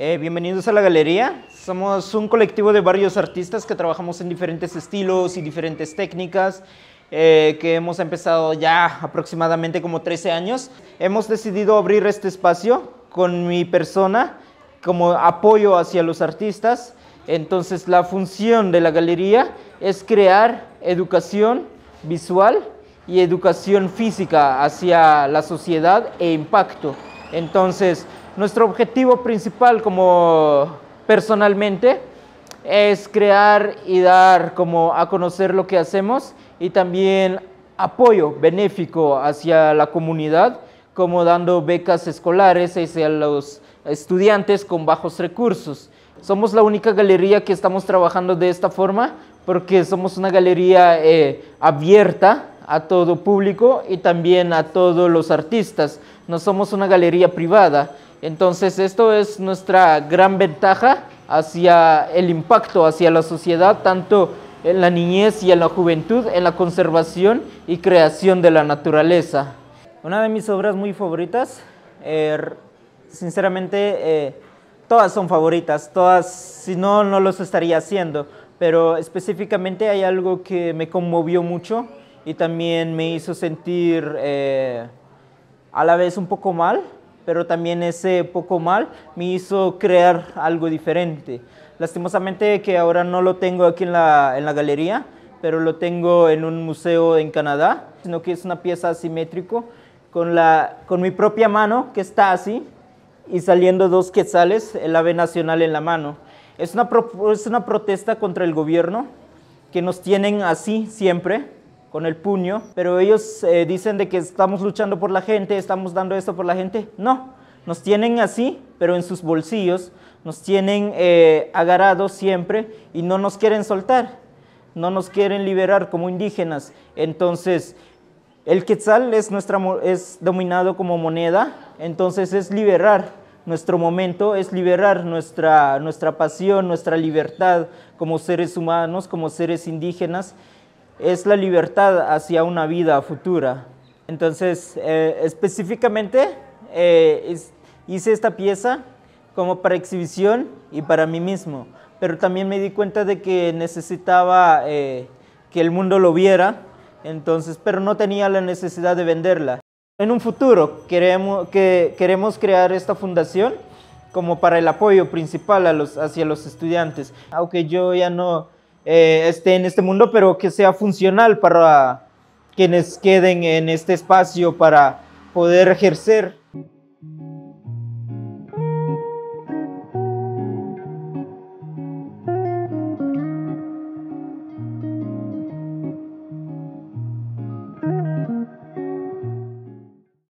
Eh, bienvenidos a la galería. Somos un colectivo de varios artistas que trabajamos en diferentes estilos y diferentes técnicas. Eh, que hemos empezado ya aproximadamente como 13 años. Hemos decidido abrir este espacio con mi persona como apoyo hacia los artistas. Entonces la función de la galería es crear educación visual y educación física hacia la sociedad e impacto. Entonces, nuestro objetivo principal como personalmente es crear y dar como a conocer lo que hacemos y también apoyo benéfico hacia la comunidad, como dando becas escolares hacia los estudiantes con bajos recursos. Somos la única galería que estamos trabajando de esta forma porque somos una galería eh, abierta a todo público y también a todos los artistas. No somos una galería privada. Entonces esto es nuestra gran ventaja hacia el impacto, hacia la sociedad, tanto en la niñez y en la juventud, en la conservación y creación de la naturaleza. Una de mis obras muy favoritas, er, sinceramente eh, todas son favoritas, todas, si no, no los estaría haciendo, pero específicamente hay algo que me conmovió mucho y también me hizo sentir eh, a la vez un poco mal, pero también ese poco mal me hizo crear algo diferente. Lastimosamente que ahora no lo tengo aquí en la, en la galería, pero lo tengo en un museo en Canadá, sino que es una pieza asimétrico con, la, con mi propia mano que está así y saliendo dos quetzales, el ave nacional en la mano. Es una, protesta contra el gobierno que nos tienen así siempre, con el puño, pero ellos eh, dicen de que estamos luchando por la gente, estamos dando esto por la gente. No, nos tienen así, pero en sus bolsillos, nos tienen eh, agarados agarrados siempre y no nos quieren soltar, no nos quieren liberar como indígenas. Entonces, el quetzal es, nuestra, es dominado como moneda, entonces es liberar nuestro momento es liberar nuestra, nuestra pasión, nuestra libertad como seres humanos, como seres indígenas, es la libertad hacia una vida futura. Entonces, eh, específicamente eh, hice esta pieza como para exhibición y para mí mismo, pero también me di cuenta de que necesitaba eh, que el mundo lo viera, entonces, pero no tenía la necesidad de venderla en un futuro queremos, que, queremos crear esta fundación como para el apoyo principal a los, hacia los estudiantes, aunque yo ya no eh, esté en este mundo, pero que sea funcional para quienes queden en este espacio para poder ejercer.